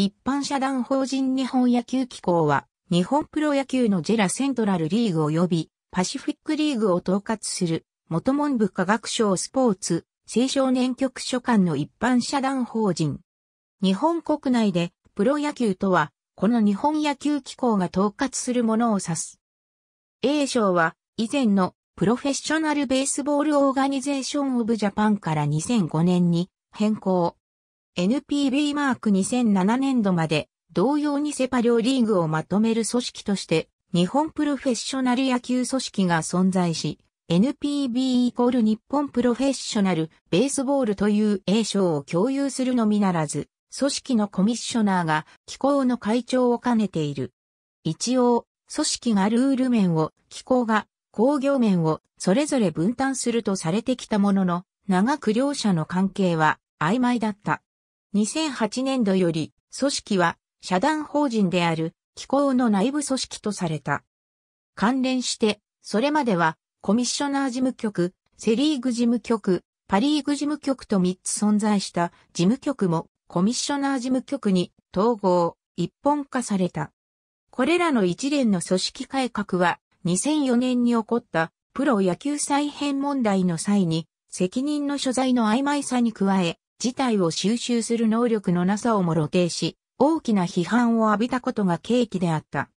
一般社団法人日本野球機構は、日本プロ野球のジェラセントラルリーグ及びパシフィックリーグを統括する元文部科学省スポーツ青少年局所管の一般社団法人。日本国内でプロ野球とは、この日本野球機構が統括するものを指す。A 賞は以前のプロフェッショナルベースボールオーガニゼーションオブジャパンから2005年に変更。NPB マーク2007年度まで同様にセパ両リーグをまとめる組織として日本プロフェッショナル野球組織が存在し、NPB イコール日本プロフェッショナルベースボールという英称を共有するのみならず、組織のコミッショナーが機構の会長を兼ねている。一応、組織がルール面を、機構が工業面をそれぞれ分担するとされてきたものの、長く両者の関係は曖昧だった。2008年度より、組織は、社団法人である、機構の内部組織とされた。関連して、それまでは、コミッショナー事務局、セリーグ事務局、パリーグ事務局と3つ存在した事務局もコミッショナー事務局に統合、一本化された。これらの一連の組織改革は2004年に起こったプロ野球再編問題の際に責任の所在の曖昧さに加え事態を収集する能力のなさをも露呈し、大きな批判を浴びたことが契機であった。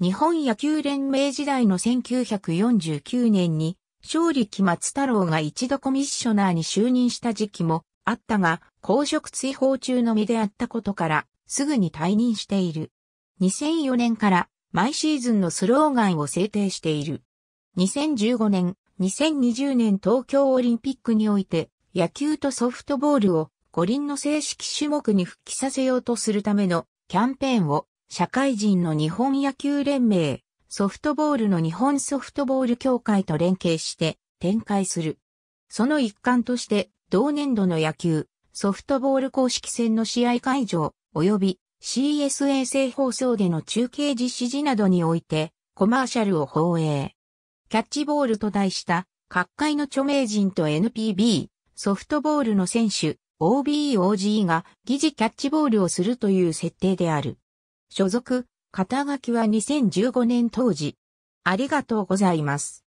日本野球連盟時代の1949年に、勝利木松太郎が一度コミッショナーに就任した時期もあったが、公職追放中の身であったことから、すぐに退任している。2004年から毎シーズンのスローガンを制定している。2015年、2020年東京オリンピックにおいて、野球とソフトボールを五輪の正式種目に復帰させようとするためのキャンペーンを社会人の日本野球連盟、ソフトボールの日本ソフトボール協会と連携して展開する。その一環として同年度の野球、ソフトボール公式戦の試合会場及び CS 衛星放送での中継実施時などにおいてコマーシャルを放映。キャッチボールと題した各界の著名人と NPB、ソフトボールの選手、o b o g が疑似キャッチボールをするという設定である。所属、肩書きは2015年当時。ありがとうございます。